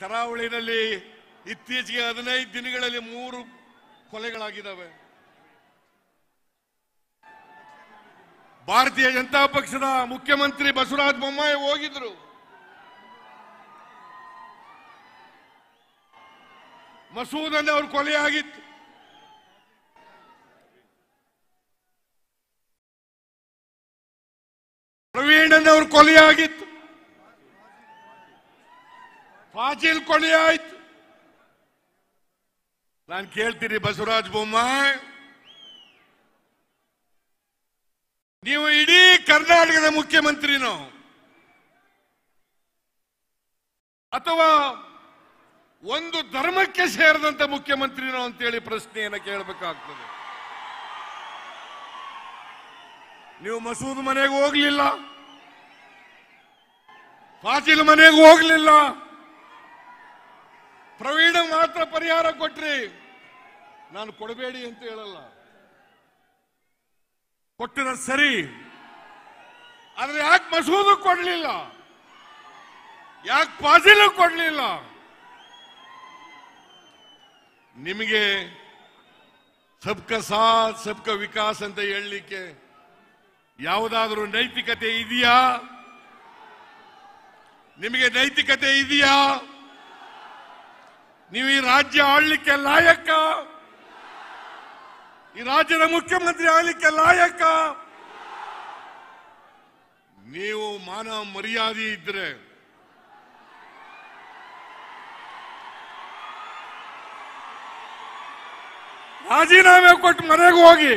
ಕರಾವಳಿನಲ್ಲಿ ಇತ್ತೀಚೆಗೆ ಹದಿನೈದು ದಿನಗಳಲ್ಲಿ ಮೂರು ಕೊಲೆಗಳಾಗಿದ್ದಾವೆ ಭಾರತೀಯ ಜನತಾ ಪಕ್ಷದ ಮುಖ್ಯಮಂತ್ರಿ ಬಸವರಾಜ ಬೊಮ್ಮಾಯಿ ಹೋಗಿದ್ರು ಮಸೂದನ್ನ ಅವ್ರ ಕೊಲೆ ಆಗಿತ್ತು ಪ್ರವೀಣನ್ ಅವ್ರ ಕೊಲೆ ಆಗಿತ್ತು ಫಾಜಿಲ್ ಕೊಳಿ ಆಯ್ತು ನಾನು ಕೇಳ್ತೀರಿ ಬಸವರಾಜ ಬೊಮ್ಮಾಯಿ ನೀವು ಇಡೀ ಕರ್ನಾಟಕದ ಮುಖ್ಯಮಂತ್ರಿನೋ ಅಥವಾ ಒಂದು ಧರ್ಮಕ್ಕೆ ಸೇರಿದಂತ ಮುಖ್ಯಮಂತ್ರಿನೋ ಅಂತೇಳಿ ಪ್ರಶ್ನೆಯನ್ನು ಕೇಳಬೇಕಾಗ್ತದೆ ನೀವು ಮಸೂದ್ ಮನೆಗೆ ಹೋಗ್ಲಿಲ್ಲ ಪಾಟೀಲ್ ಮನೆಗೆ ಹೋಗ್ಲಿಲ್ಲ ಪ್ರವೀಣ ಮಾತ್ರ ಪರಿಹಾರ ಕೊಟ್ರಿ ನಾನು ಕೊಡಬೇಡಿ ಅಂತ ಹೇಳಲ್ಲ ಕೊಟ್ಟಿರ ಸರಿ ಆದ್ರೆ ಯಾಕೆ ಮಸೂದು ಕೊಡ್ಲಿಲ್ಲ ಯಾಕೆ ಪಾಸಿಲು ಕೊಡ್ಲಿಲ್ಲ ನಿಮಗೆ ಸಬ್ಕ ಸಾಥ್ ಸಬ್ಕ ವಿಕಾಸ್ ಅಂತ ಹೇಳಲಿಕ್ಕೆ ಯಾವುದಾದ್ರೂ ನೈತಿಕತೆ ಇದೆಯಾ ನಿಮಗೆ ನೈತಿಕತೆ ಇದೆಯಾ ನೀವು ಈ ರಾಜ್ಯ ಆಳ್ಲಿಕ್ಕೆ ಲಾಯಕ ಈ ರಾಜ್ಯದ ಮುಖ್ಯಮಂತ್ರಿ ಆಗ್ಲಿಕ್ಕೆ ಲಾಯಕ ನೀವು ಮಾನವ ಮರ್ಯಾದೆ ಇದ್ರೆ ರಾಜೀನಾಮೆ ಕೊಟ್ಟು ಮನೆಗೆ ಹೋಗಿ